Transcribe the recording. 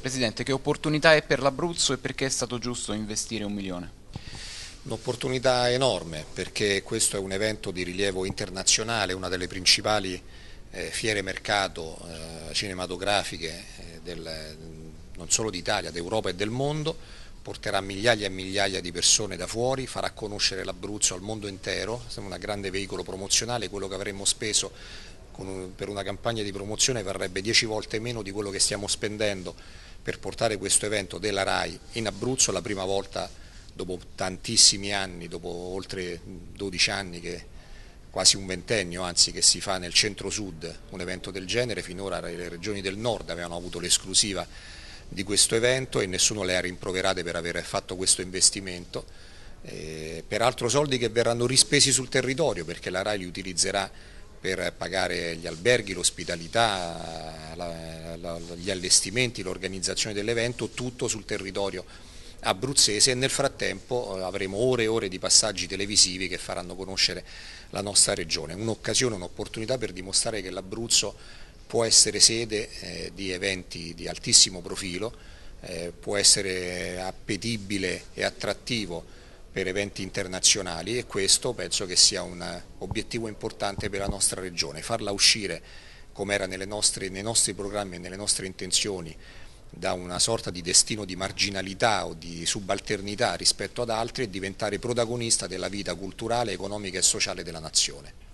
Presidente, che opportunità è per l'Abruzzo e perché è stato giusto investire un milione? Un'opportunità enorme perché questo è un evento di rilievo internazionale, una delle principali eh, fiere mercato eh, cinematografiche eh, del, non solo d'Italia, d'Europa e del mondo, porterà migliaia e migliaia di persone da fuori, farà conoscere l'Abruzzo al mondo intero, siamo un grande veicolo promozionale, quello che avremmo speso un, per una campagna di promozione varrebbe 10 volte meno di quello che stiamo spendendo per portare questo evento della RAI in Abruzzo la prima volta dopo tantissimi anni, dopo oltre 12 anni, che, quasi un ventennio anzi, che si fa nel centro-sud un evento del genere, finora le regioni del nord avevano avuto l'esclusiva di questo evento e nessuno le ha rimproverate per aver fatto questo investimento, eh, peraltro soldi che verranno rispesi sul territorio perché la RAI li utilizzerà per pagare gli alberghi, l'ospitalità, gli allestimenti, l'organizzazione dell'evento, tutto sul territorio abruzzese e nel frattempo eh, avremo ore e ore di passaggi televisivi che faranno conoscere la nostra regione. Un'occasione, un'opportunità per dimostrare che l'Abruzzo può essere sede eh, di eventi di altissimo profilo, eh, può essere appetibile e attrattivo per eventi internazionali e questo penso che sia un eh, obiettivo importante per la nostra regione, farla uscire come era nostre, nei nostri programmi e nelle nostre intenzioni da una sorta di destino di marginalità o di subalternità rispetto ad altri e diventare protagonista della vita culturale, economica e sociale della nazione.